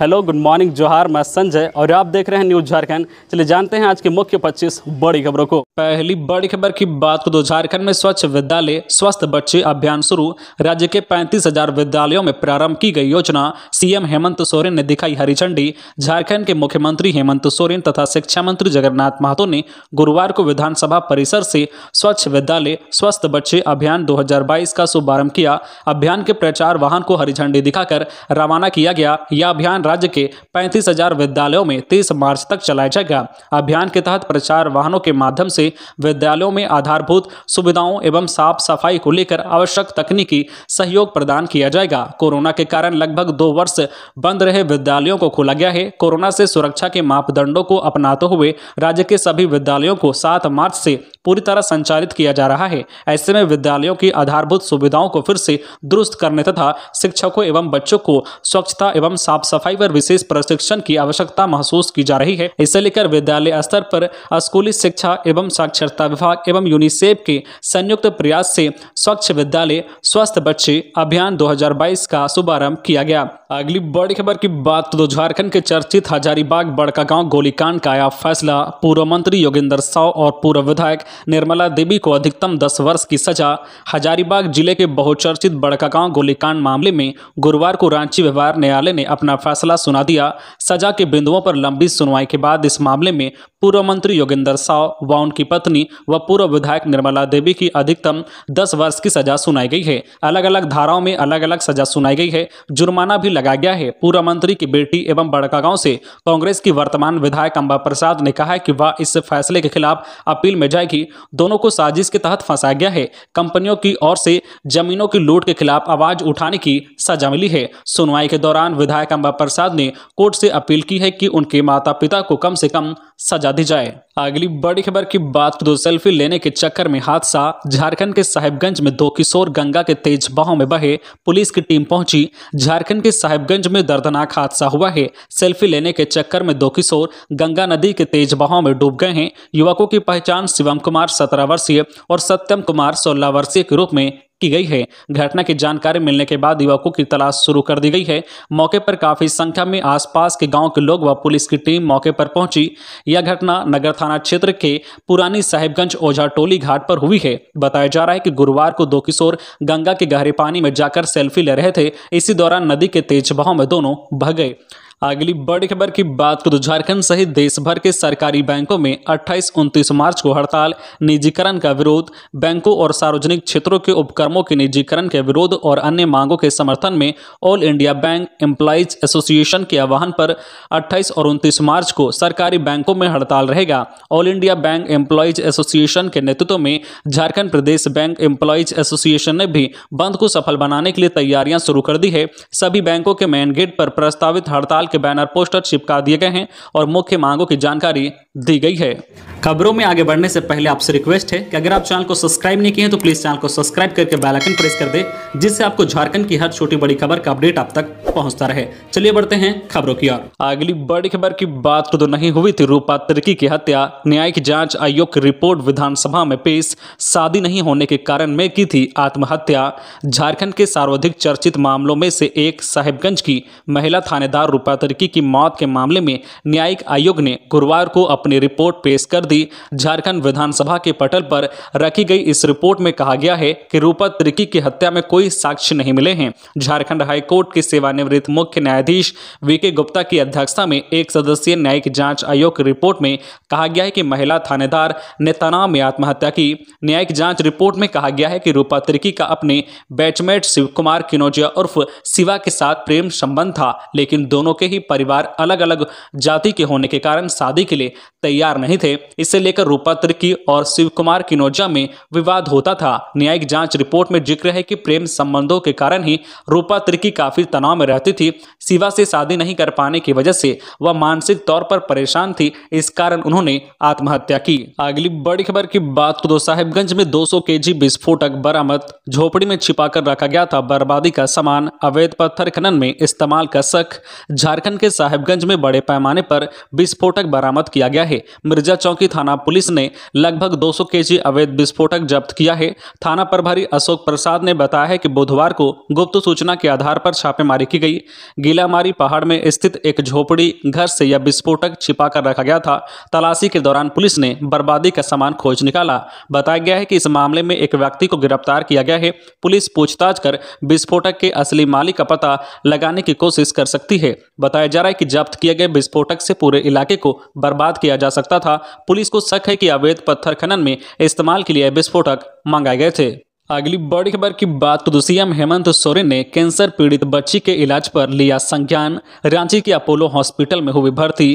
hello good morning जोहार मैं संजय और आप देख रहे हैं न्यूज झारखंड चलिए जानते हैं आज की मुख्य 25 बड़ी खबरों को पहली बड़ी खबर की बात को तो झारखंड में स्वच्छ विद्यालय स्वस्थ बच्चे अभियान शुरू राज्य के पैंतीस हजार विद्यालयों में प्रारंभ की गई योजना सीएम हेमंत सोरेन ने दिखाई हरी झंडी झारखंड के मुख्यमंत्री हेमंत सोरेन तथा शिक्षा मंत्री जगन्नाथ महतो ने गुरुवार को विधानसभा परिसर से स्वच्छ विद्यालय स्वस्थ बच्चे अभियान दो का शुभारंभ किया अभियान के प्रचार वाहन को हरी झंडी दिखाकर रवाना किया गया यह अभियान राज्य के पैंतीस हजार विद्यालयों में तीस मार्च तक चलाया जाएगा अभियान के तहत प्रचार वाहनों के माध्यम से विद्यालयों में आधारभूत सुविधाओं एवं साफ सफाई को लेकर आवश्यक तकनीकी सहयोग प्रदान किया जाएगा कोरोना के कारण लगभग दो वर्ष बंद रहे विद्यालयों को खोला गया है कोरोना से सुरक्षा के मापदंडों को अपनाते हुए राज्य के सभी विद्यालयों को सात मार्च से पूरी तरह संचालित किया जा रहा है ऐसे में विद्यालयों की आधारभूत सुविधाओं को फिर से दुरुस्त करने तथा शिक्षकों एवं बच्चों को स्वच्छता एवं साफ सफाई पर विशेष प्रशिक्षण की आवश्यकता महसूस की जा रही है इसे लेकर विद्यालय स्तर पर स्कूली शिक्षा एवं साक्षरता विभाग एवं यूनिसेफ के संयुक्त प्रयास से स्वच्छ विद्यालय स्वस्थ बच्चे अभियान 2022 का शुभारंभ किया गया अगली बड़ी खबर की बात तो झारखंड के चर्चित हजारीबाग बड़का गांव गोलीकांड का आया फैसला पूर्व मंत्री योगेंद्र साव और पूर्व विधायक निर्मला देवी को अधिकतम 10 वर्ष की सजा हजारीबाग जिले के बहुचर्चित बड़का गांव गोलीकांड मामले में गुरुवार को रांची व्यवहार न्यायालय ने अपना फैसला फैसला सुना दिया सजा के बिंदुओं पर लंबी सुनवाई के बाद इस मामले में पूर्व मंत्री योगेंद्र साव व उनकी पत्नी व पूर्व विधायक निर्मला देवी की अधिकतम दस वर्ष की सजा सुनाई गई है अलग अलग धाराओं में अलग अलग सजा सुनाई गई है जुर्माना भी लगाया गया है पूर्व मंत्री की बेटी एवं बड़कागांव से कांग्रेस की वर्तमान विधायक अंबा प्रसाद ने कहा है कि वह इस फैसले के खिलाफ अपील में जाएगी दोनों को साजिश के तहत फंसाया गया है कंपनियों की ओर से जमीनों की लूट के खिलाफ आवाज उठाने की सजा मिली है सुनवाई के दौरान विधायक अंबा प्रसाद प्रसाद ने कोर्ट से अपील की है कि उनके माता पिता को कम से कम सजा दी जाए अगली बड़ी खबर की बात दो तो सेल्फी लेने के चक्कर में हादसा झारखंड के साहिबगंज में दो किशोर गंगा के तेज बहाव में बहे पुलिस की टीम पहुंची झारखंड के साहिबगंज में दर्दनाक हादसा हुआ है सेल्फी लेने के चक्कर में दो किशोर गंगा नदी के तेज बहाव में डूब गए हैं युवकों की पहचान शिवम कुमार सत्रह वर्षीय और सत्यम कुमार सोलह वर्षीय के रूप में की गई है घटना की जानकारी मिलने के बाद युवकों की तलाश शुरू कर दी गई है मौके पर काफी संख्या में आसपास के गांव के लोग व पुलिस की टीम मौके पर पहुंची यह घटना नगर थाना क्षेत्र के पुरानी साहेबगंज ओझा टोली घाट पर हुई है बताया जा रहा है कि गुरुवार को दो किशोर गंगा के गहरे पानी में जाकर सेल्फी ले रहे थे इसी दौरान नदी के तेज बहाव में दोनों बह गए अगली बड़ी खबर की बात करो झारखंड सहित देश भर के सरकारी बैंकों में 28 उनतीस मार्च को हड़ताल निजीकरण का विरोध बैंकों और सार्वजनिक क्षेत्रों के उपक्रमों के निजीकरण के विरोध और अन्य मांगों के समर्थन में all India bank employees association के आह्वान पर 28 और 29 मार्च को सरकारी बैंकों में हड़ताल रहेगा all India bank employees association के नेतृत्व में झारखंड प्रदेश बैंक एम्प्लॉज एसोसिएशन ने भी बंद को सफल बनाने के लिए तैयारियां शुरू कर दी है सभी बैंकों के मेन गेट पर प्रस्तावित हड़ताल के बैनर पोस्टर चिपका दिए गए हैं और मुख्य मांगों की जानकारी दी गई है खबरों में आगे बढ़ने से पहले आपसे रिक्वेस्ट है कि अगर आप चैनल को सब्सक्राइब नहीं किए तो प्लीज चैनल को सब्सक्राइब करके बेलाइकन प्रेस कर दे जिससे आपको झारखंड की हर छोटी बड़ी खबर का अपडेट आप तक पहुंचता रहे चलिए बढ़ते हैं खबरों की ओर अगली बड़ी खबर की बात तो नहीं हुई थी रूपा तिर्की की हत्या न्यायिक जांच आयोग की रिपोर्ट विधानसभा में पेश शादी नहीं होने के कारण में की थी आत्महत्या झारखंड के सर्वाधिक चर्चित मामलों में से एक साहिबगंज की महिला थानेदार रूपा पातरकी की मौत के मामले में न्यायिक आयोग ने गुरुवार को अपनी रिपोर्ट पेश कर दी झारखंड विधानसभा के पटल पर रखी गई इस रिपोर्ट में कहा गया है कि रूपा तिर्की की हत्या में कोई साक्ष्य नहीं मिले हैं झारखंड हाईकोर्ट के सेवानिवृत्त मुख्य न्यायाधीश वीके गुप्ता की अध्यक्षता में एक सदस्यीय न्यायिक जांच आयोग की रिपोर्ट में कहा गया है कि महिला थानेदार ने तनाव में आत्महत्या की न्यायिक जांच रिपोर्ट में कहा गया है कि रूपा तिर्की का अपने बैचमेट शिव कुमार किनोजिया उर्फ शिवा के साथ प्रेम संबंध था लेकिन दोनों के के ही परिवार अलग अलग जाति के होने के कारण शादी के लिए तैयार नहीं थे इसे लेकर रूपा की और शिव कुमार किनोजा में विवाद होता था न्यायिक जांच रिपोर्ट में जिक्र है कि प्रेम संबंधों के कारण ही रूपा त्रिकी काफी तनाव में रहती थी शिवा से शादी नहीं कर पाने की वजह से वह मानसिक तौर पर परेशान थी इस कारण उन्होंने आत्महत्या की अगली बड़ी खबर की बात तो साहिबगंज में दो 200 केजी विस्फोटक बरामद झोपड़ी में छिपाकर रखा गया था बर्बादी का सामान अवैध पत्थर खनन में इस्तेमाल का शक झारखंड झारखंड के साहिबगंज में बड़े पैमाने पर विस्फोटक बरामद किया गया है मिर्जा चौकी थाना पुलिस ने लगभग 200 जी अवैध विस्फोटक जब्त किया है थाना प्रभारी अशोक प्रसाद ने बताया है कि बुधवार को गुप्त सूचना के आधार पर छापेमारी की गई गीलामारी पहाड़ में स्थित एक झोपड़ी घर से यह विस्फोटक छिपा कर रखा गया था तलाशी के दौरान पुलिस ने बर्बादी का सामान खोज निकाला बताया गया है कि इस मामले में एक व्यक्ति को गिरफ्तार किया गया है पुलिस पूछताछ कर विस्फोटक के असली मालिक का पता लगाने की कोशिश कर सकती है बताया जा रहा है कि जब्त किए गए विस्फोटक से पूरे इलाके को बर्बाद किया जा सकता था पुलिस को शक है कि अवैध पत्थर खनन में इस्तेमाल के लिए विस्फोटक मंगाए गए थे अगली बड़ी खबर की बात तो सीएम हेमंत सोरेन ने कैंसर पीड़ित बच्ची के इलाज पर लिया संज्ञान रांची के अपोलो हॉस्पिटल में हुई भर्ती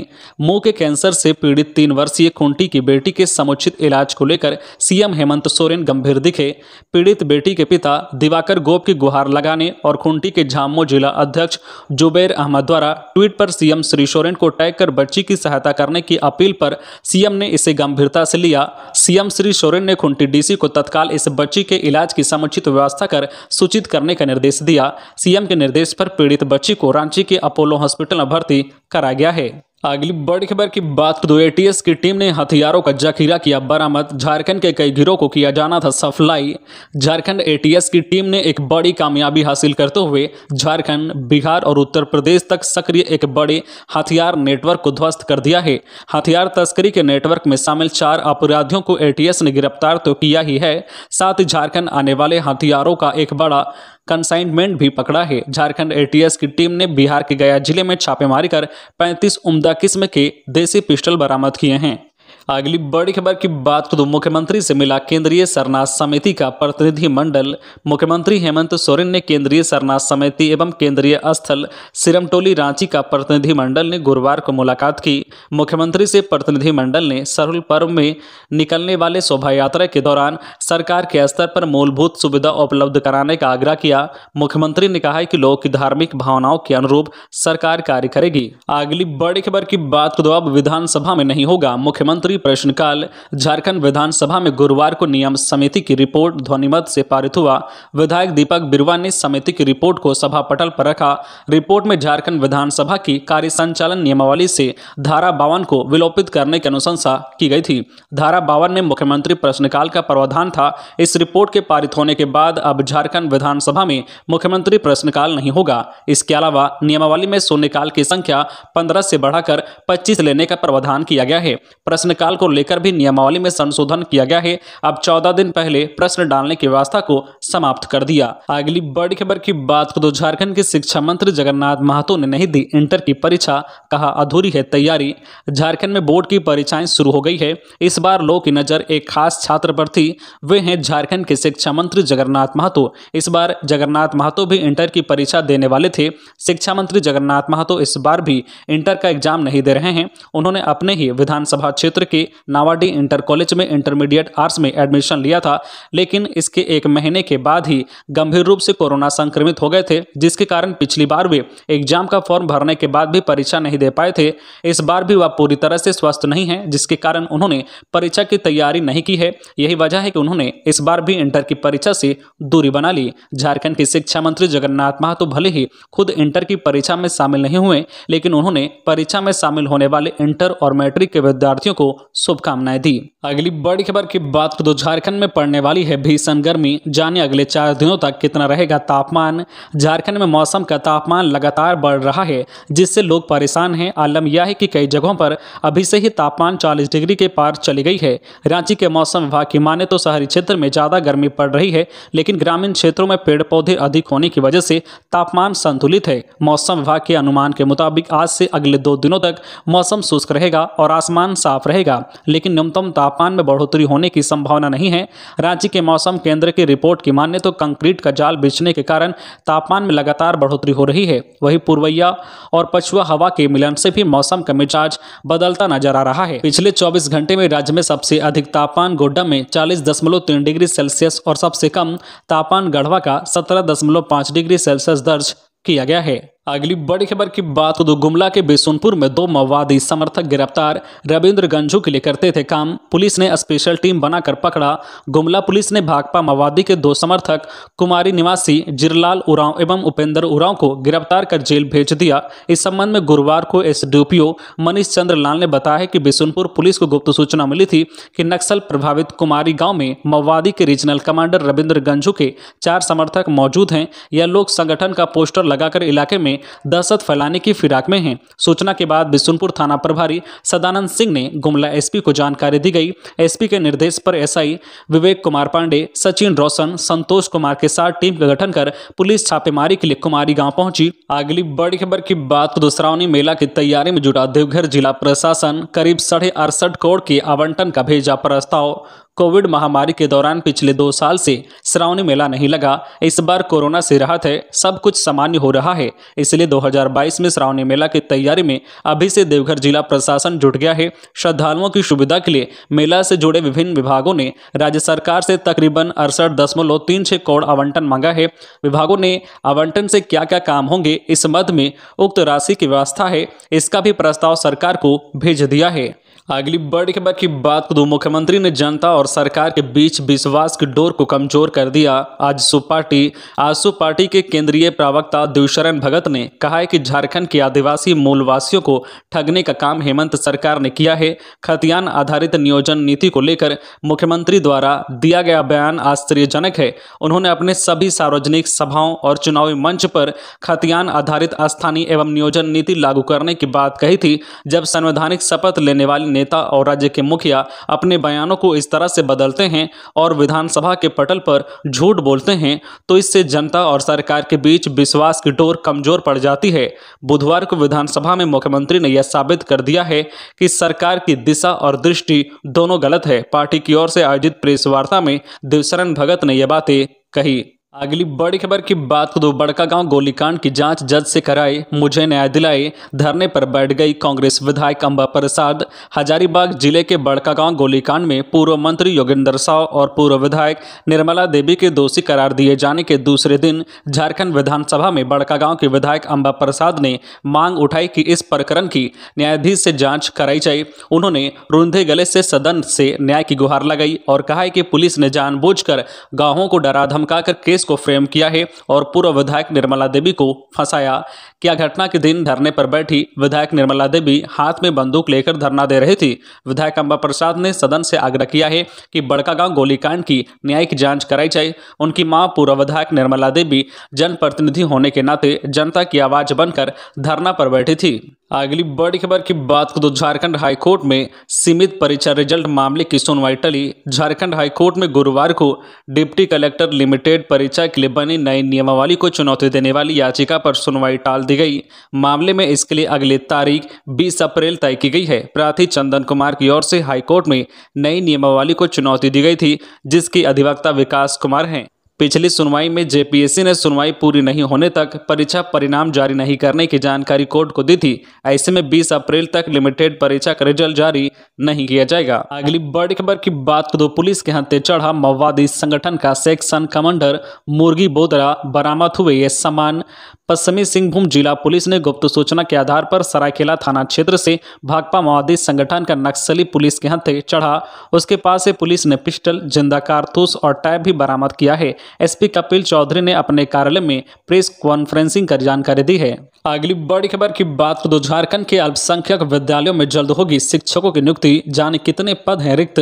मुंह के कैंसर से पीड़ित तीन वर्षीय खूंटी की बेटी के समुचित इलाज को लेकर सीएम हेमंत सोरेन गंभीर दिखे पीड़ित बेटी के पिता दिवाकर गोप की गुहार लगाने और खूंटी के झामो जिला अध्यक्ष जुबैर अहमद द्वारा ट्वीट पर सीएम श्री सोरेन को टैग कर बच्ची की सहायता करने की अपील पर सीएम ने इसे गंभीरता से लिया सीएम श्री सोरेन ने खूंटी डीसी को तत्काल इस बच्ची के इलाज इलाज की समुचित व्यवस्था कर सूचित करने का निर्देश दिया सीएम के निर्देश पर पीड़ित बच्ची को रांची के अपोलो हॉस्पिटल में भर्ती कराया गया है अगली बड़ी खबर की बात तो एटीएस की टीम ने हथियारों का जखीरा किया बरामद झारखंड के कई गिरोह को किया जाना था सप्लाई झारखंड एटीएस की टीम ने एक बड़ी कामयाबी हासिल करते हुए झारखंड बिहार और उत्तर प्रदेश तक सक्रिय एक बड़े हथियार नेटवर्क को ध्वस्त कर दिया है हथियार तस्करी के नेटवर्क में शामिल चार अपराधियों को ए ने गिरफ्तार तो किया ही है साथ ही झारखंड आने वाले हथियारों का एक बड़ा कंसाइनमेंट भी पकड़ा है झारखंड एटीएस की टीम ने बिहार के गया जिले में छापेमारी कर पैंतीस उम्दा किस्म के देसी पिस्टल बरामद किए हैं अगली बड़ी खबर की बात करूँ मुख्यमंत्री से मिला केंद्रीय सरना समिति का प्रतिनिधि मंडल मुख्यमंत्री हेमंत सोरेन ने केंद्रीय सरना समिति एवं केंद्रीय स्थल सिरमटोली रांची का प्रतिनिधि मंडल ने गुरुवार को मुलाकात की मुख्यमंत्री से प्रतिनिधि मंडल ने सरहुल पर्व में निकलने वाले शोभा यात्रा के दौरान सरकार के स्तर पर मूलभूत सुविधा उपलब्ध कराने का आग्रह किया मुख्यमंत्री ने कहा कि लोग की धार्मिक भावनाओं के अनुरूप सरकार कार्य करेगी अगली बड़ी खबर की बात करो अब विधानसभा में नहीं होगा मुख्यमंत्री प्रश्नकाल झारखंड विधानसभा में गुरुवार को नियम समिति की रिपोर्ट ध्वनिमत से पारित हुआ विधायक दीपक बिरुवा ने समिति की रिपोर्ट को सभा पटल पर रखा रिपोर्ट में झारखंड विधानसभा की कार्य संचालन नियमावली से धारा बावन को विलोपित करने की अनुशंसा की गई थी धारा बावन में मुख्यमंत्री प्रश्नकाल का प्रावधान था इस रिपोर्ट के पारित होने के बाद अब झारखंड विधानसभा में मुख्यमंत्री प्रश्नकाल नहीं होगा इसके अलावा नियमावली में शून्यकाल की संख्या पंद्रह से बढ़ाकर पच्चीस लेने का प्रावधान किया गया है प्रश्न प्रश्नकाल को लेकर भी नियमावली में संशोधन किया गया है अब चौदह दिन पहले प्रश्न डालने की व्यवस्था को समाप्त कर दिया अगली बड़ी खबर की बात को तो झारखंड के शिक्षा मंत्री जगन्नाथ महतो ने नहीं दी इंटर की परीक्षा कहा अधूरी है तैयारी झारखंड में बोर्ड की परीक्षाएं शुरू हो गई है इस बार लोग की नजर एक खास छात्र पर थी वे हैं झारखंड के शिक्षा मंत्री जगन्नाथ महतो इस बार जगन्नाथ महतो भी इंटर की परीक्षा देने वाले थे शिक्षा मंत्री जगन्नाथ महतो इस बार भी इंटर का एग्जाम नहीं दे रहे हैं उन्होंने अपने ही विधानसभा क्षेत्र के नावाडी इंटर कॉलेज में इंटरमीडिएट आर्ट्स में एडमिशन लिया था लेकिन इसके एक महीने के बाद ही गंभीर रूप से कोरोना संक्रमित हो गए थे जिसके कारण पिछली बार वे एग्जाम का फॉर्म भरने के बाद भी परीक्षा नहीं दे पाए थे इस बार भी वह पूरी तरह से स्वस्थ नहीं है जिसके कारण उन्होंने परीक्षा की तैयारी नहीं की है यही वजह है कि उन्होंने इस बार भी इंटर की परीक्षा से दूरी बना ली झारखंड के शिक्षा मंत्री जगन्नाथ महतो भले ही खुद इंटर की परीक्षा में शामिल नहीं हुए लेकिन उन्होंने परीक्षा में शामिल होने वाले इंटर और मैट्रिक के विद्यार्थियों को शुभकामनाएं दी अगली बड़ी खबर की बात करो तो झारखंड में पड़ने वाली है भीषण गर्मी जाने अगले चार दिनों तक कितना रहेगा तापमान झारखंड में मौसम का तापमान लगातार बढ़ रहा है जिससे लोग परेशान हैं आलम यह है कि कई जगहों पर अभी से ही तापमान 40 डिग्री के पार चली गई है रांची के मौसम विभाग की माने तो शहरी क्षेत्र में ज़्यादा गर्मी पड़ रही है लेकिन ग्रामीण क्षेत्रों में पेड़ पौधे अधिक होने की वजह से तापमान संतुलित है मौसम विभाग के अनुमान के मुताबिक आज से अगले दो दिनों तक मौसम शुष्क रहेगा और आसमान साफ रहेगा लेकिन न्यूनतम ताप तापमान में बढ़ोतरी होने की संभावना नहीं है रांची के मौसम केंद्र की रिपोर्ट की माने तो कंक्रीट का जाल बिछने के कारण तापमान में लगातार बढ़ोतरी हो रही है वहीं पूर्वैया और पछुआ हवा के मिलन से भी मौसम का मिजाज बदलता नजर आ रहा है पिछले चौबीस घंटे में राज्य में सबसे अधिक तापमान गोड्डा में चालीस डिग्री सेल्सियस और सबसे कम तापमान गढ़वा का सत्रह डिग्री सेल्सियस दर्ज किया गया है अगली बड़ी खबर की बात तो गुमला के बिसुनपुर में दो माओवादी समर्थक गिरफ्तार रविंद्र गंजू के लिए करते थे काम पुलिस ने स्पेशल टीम बनाकर पकड़ा गुमला पुलिस ने भाकपा माओवादी के दो समर्थक कुमारी निवासी जिरलाल उरांव एवं उपेंद्र उरांव को गिरफ्तार कर जेल भेज दिया इस संबंध में गुरुवार को एस मनीष चंद्र लाल ने बताया कि बिसुनपुर पुलिस को गुप्त सूचना मिली थी कि नक्सल प्रभावित कुमारी गाँव में माओवादी के रीजनल कमांडर रविंद्र गंजू के चार समर्थक मौजूद हैं यह लोग संगठन का पोस्टर लगाकर इलाके में में दहशत फैलाने की फिराक में हैं सूचना के बाद बिशुनपुर थाना प्रभारी सदानंद सिंह ने गुमला एसपी को जानकारी दी गई एसपी के निर्देश पर एसआई विवेक कुमार पांडे सचिन रोशन संतोष कुमार के साथ टीम का गठन कर पुलिस छापेमारी के लिए कुमारी गाँव पहुंची अगली बड़ी खबर की बात तो दुसरावनी मेला की तैयारी में जुटा देवघर जिला प्रशासन करीब साढ़े अड़सठ करोड़ के आवंटन का भेजा प्रस्ताव कोविड महामारी के दौरान पिछले दो साल से श्रावणी मेला नहीं लगा इस बार कोरोना से राहत है सब कुछ सामान्य हो रहा है इसलिए 2022 में श्रावणी मेला की तैयारी में अभी से देवघर जिला प्रशासन जुट गया है श्रद्धालुओं की सुविधा के लिए मेला से जुड़े विभिन्न विभागों ने राज्य सरकार से तकरीबन अड़सठ दशमलव तीन छः करोड़ आवंटन मांगा है विभागों ने आवंटन से क्या क्या काम होंगे इस मद में उक्त राशि की व्यवस्था है इसका भी प्रस्ताव सरकार को भेज दिया है अगली बड़ी खबर की बात को मुख्यमंत्री ने जनता और सरकार के बीच विश्वास की डोर को कमजोर कर दिया आज पार्टी आजसू पार्टी के केंद्रीय प्रवक्ता देवशरण भगत ने कहा है कि झारखंड के आदिवासी मूलवासियों को ठगने का काम हेमंत सरकार ने किया है खतियान आधारित नियोजन नीति को लेकर मुख्यमंत्री द्वारा दिया गया बयान आश्चर्यजनक है उन्होंने अपने सभी सार्वजनिक सभाओं और चुनावी मंच पर खतियान आधारित स्थानीय एवं नियोजन नीति लागू करने की बात कही थी जब संवैधानिक शपथ लेने वाली नेता और राज्य के मुखिया अपने बयानों को इस तरह से बदलते हैं और विधानसभा के पटल पर झूठ बोलते हैं तो इससे जनता और सरकार के बीच विश्वास की डोर कमजोर पड़ जाती है बुधवार को विधानसभा में मुख्यमंत्री ने यह साबित कर दिया है कि सरकार की दिशा और दृष्टि दोनों गलत है पार्टी की ओर से आयोजित प्रेस वार्ता में देवशरण भगत ने यह बातें कही अगली बड़ी खबर की बात करो तो बड़का गांव गोलीकांड की जांच जज से कराई मुझे न्याय दिलाए धरने पर बैठ गई कांग्रेस विधायक अंबा प्रसाद हजारीबाग जिले के बड़का गांव गोलीकांड में पूर्व मंत्री योगेंद्र साव और पूर्व विधायक निर्मला देवी के दोषी करार दिए जाने के दूसरे दिन झारखंड विधानसभा में बड़का गांव के विधायक अम्बा प्रसाद ने मांग उठाई कि इस प्रकरण की न्यायाधीश से जाँच कराई जाए उन्होंने रूंधे गले से सदन से न्याय की गुहार लगाई और कहा कि पुलिस ने जानबूझ कर को डरा धमका केस को फ्रेम किया है और पूर्व विधायक निर्मला देवी को फंसाया क्या घटना के दिन धरने पर बैठी विधायक निर्मला देवी हाथ में बंदूक लेकर धरना दे रही थी विधायक अंबा प्रसाद ने सदन से आग्रह किया है कि बड़कागांव गोलीकांड की न्यायिक जांच कराई जाए उनकी मां पूर्व विधायक निर्मला देवी जनप्रतिनिधि होने के नाते जनता की आवाज बनकर धरना पर बैठी थी अगली बड़ी खबर की बात करें तो झारखंड हाईकोर्ट में सीमित परीक्षा रिजल्ट मामले की सुनवाई टली झारखंड हाईकोर्ट में गुरुवार को डिप्टी कलेक्टर लिमिटेड परीक्षा के लिए बनी नई नियमावली को चुनौती देने वाली याचिका पर सुनवाई टाल दी गई मामले में इसके लिए अगली तारीख 20 अप्रैल तय की गई है प्रार्थी चंदन कुमार की ओर से हाईकोर्ट में नई नियमावली को चुनौती दी गई थी जिसकी अधिवक्ता विकास कुमार हैं पिछली सुनवाई में जेपीएससी ने सुनवाई पूरी नहीं होने तक परीक्षा परिणाम जारी नहीं करने की जानकारी कोर्ट को दी थी ऐसे में 20 अप्रैल तक लिमिटेड परीक्षा का रिजल्ट जारी नहीं किया जाएगा अगली बड़ी खबर की बात करो पुलिस के हाथे चढ़ा माओवादी संगठन का सेक्शन कमांडर मुर्गी बोदरा बरामद हुए ये सामान पश्चिमी सिंहभूम जिला पुलिस ने गुप्त सूचना के आधार पर सरायकेला थाना क्षेत्र से भाकपा माओवादी संगठन का नक्सली पुलिस के हथे चढ़ा उसके पास से पुलिस ने पिस्टल जिंदा कारतूस और टैब भी बरामद किया है एसपी कपिल चौधरी ने अपने कार्यालय में प्रेस कॉन्फ्रेंसिंग कर जानकारी दी है अगली बड़ी खबर की बात तो झारखंड के अल्पसंख्यक विद्यालयों में जल्द होगी शिक्षकों की नियुक्ति जाने कितने पद हैं रिक्त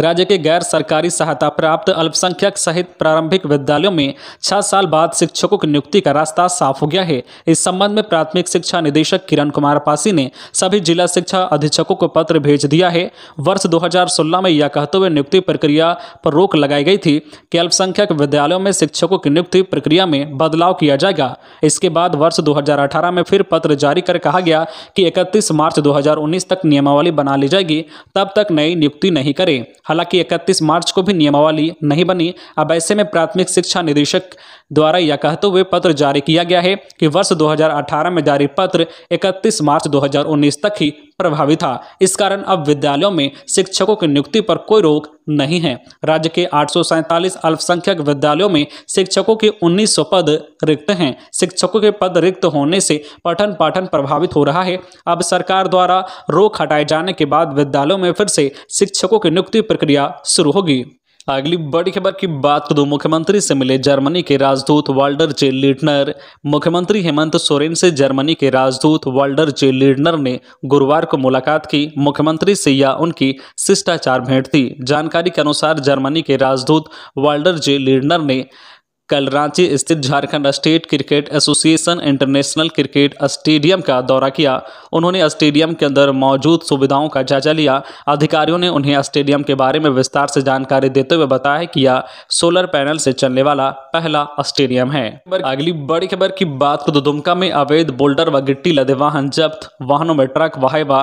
राज्य के गैर सरकारी सहायता प्राप्त अल्पसंख्यक सहित प्रारंभिक विद्यालयों में छह साल बाद शिक्षकों की नियुक्ति का रास्ता साफ होगा गया है इस संबंध में प्राथमिक शिक्षा निदेशक किरण कुमार पासी ने सभी जिला शिक्षा अधीक्षकों को पत्र भेज दिया है वर्ष दो में यह कहते हुए नियुक्ति प्रक्रिया पर रोक लगाई गई थी कि अल्पसंख्यक विद्यालयों में शिक्षकों की नियुक्ति प्रक्रिया में बदलाव किया जाएगा इसके बाद वर्ष दो में फिर पत्र जारी कर कहा गया कि इकतीस मार्च दो तक नियमावली बना ली जाएगी तब तक नई नियुक्ति नहीं करें हालांकि 31 मार्च को भी नियमावली नहीं बनी अब ऐसे में प्राथमिक शिक्षा निदेशक द्वारा यह कहते हुए पत्र जारी किया गया है कि वर्ष 2018 में जारी पत्र 31 मार्च 2019 तक ही प्रभावी था इस कारण अब विद्यालयों में शिक्षकों की नियुक्ति पर कोई रोक नहीं है राज्य के आठ अल्पसंख्यक विद्यालयों में शिक्षकों के 1900 पद रिक्त हैं शिक्षकों के पद रिक्त होने से पठन पाठन प्रभावित हो रहा है अब सरकार द्वारा रोक हटाए जाने के बाद विद्यालयों में फिर से शिक्षकों की नियुक्ति प्रक्रिया शुरू होगी अगली बड़ी खबर की बात करूं तो मुख्यमंत्री से मिले जर्मनी के राजदूत वाल्डर जे लीडनर मुख्यमंत्री हेमंत सोरेन से जर्मनी के राजदूत वाल्डर जे लीडनर ने गुरुवार को मुलाकात की मुख्यमंत्री से या उनकी शिष्टाचार भेंट थी जानकारी के अनुसार जर्मनी के राजदूत वाल्डर जे लीडनर ने कल रांची स्थित Jharkhand state cricket association international cricket stadium का दौरा किया उन्होंने स्टेडियम के अंदर मौजूद सुविधाओं का जायजा लिया अधिकारियों ने उन्हें स्टेडियम के बारे में विस्तार से जानकारी देते हुए बताया कि यह सोलर पैनल से चलने वाला पहला स्टेडियम है अगली बड़ी खबर की बात को तो दुमका में अवैध बोल्डर व गिट्टी लदे वाहन जब्त वाहनों में ट्रक वाहवा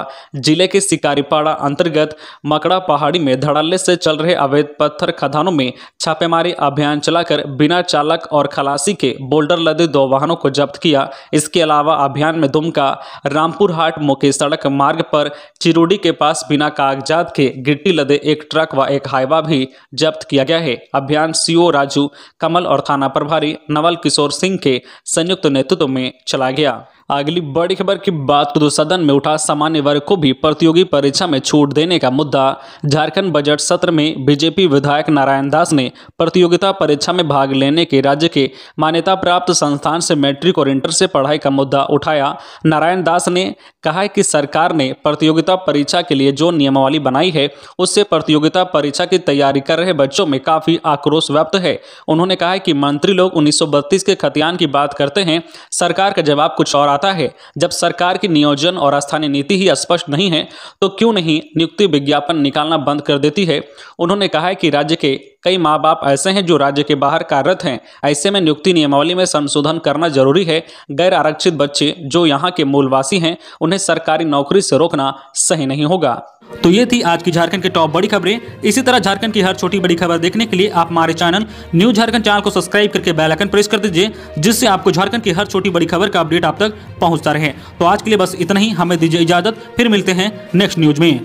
जिले के शिकारीपाड़ा अंतर्गत मकड़ा पहाड़ी में धड़ल्ले से चल रहे अवैध पत्थर खदानों में छापेमारी अभियान चलाकर बिना चालक और खलासी के बोल्डर लदे दो वाहनों को जब्त किया इसके अलावा अभियान में दुमका रामपुर हाट मुख्य सड़क मार्ग पर चिरोडी के पास बिना कागजात के गिट्टी लदे एक ट्रक व एक हाईवा भी जब्त किया गया है अभियान सीओ राजू कमल और थाना प्रभारी नवल किशोर सिंह के संयुक्त नेतृत्व में चला गया अगली बड़ी खबर की बात करो सदन में उठा सामान्य वर्ग को भी प्रतियोगी परीक्षा में छूट देने का मुद्दा झारखंड बजट सत्र में बीजेपी विधायक नारायण दास ने प्रतियोगिता परीक्षा में भाग लेने के राज्य के मान्यता प्राप्त संस्थान से मैट्रिक और इंटर से पढ़ाई का मुद्दा उठाया नारायण दास ने कहा कि सरकार ने प्रतियोगिता परीक्षा के लिए जो नियमावली बनाई है उससे प्रतियोगिता परीक्षा की तैयारी कर रहे बच्चों में काफी आक्रोश व्याप्त है उन्होंने कहा कि मंत्री लोग उन्नीस के खतियान की बात करते हैं सरकार का जवाब कुछ और आता है जब सरकार की नियोजन और स्थानीय नीति ही स्पष्ट नहीं है तो क्यों नहीं नियुक्ति विज्ञापन निकालना बंद कर देती है उन्होंने कहा है कि राज्य के कई माँ बाप ऐसे हैं जो राज्य के बाहर कार्यरत हैं ऐसे में नियुक्ति नियमावली में संशोधन करना जरूरी है गैर आरक्षित बच्चे जो यहाँ के मूलवासी हैं उन्हें सरकारी नौकरी से रोकना सही नहीं होगा तो ये थी आज की झारखंड की टॉप बड़ी खबरें इसी तरह झारखंड की हर छोटी बड़ी खबर देखने के लिए आप हमारे चैनल न्यूज झारखंड चैनल को सब्सक्राइब करके बेल आइकन प्रेस कर दीजिए जिससे आपको झारखंड की हर छोटी बड़ी खबर का अपडेट आप तक पहुंचता रहे तो आज के लिए बस इतना ही हमें दीजिए इजाजत फिर मिलते हैं नेक्स्ट न्यूज में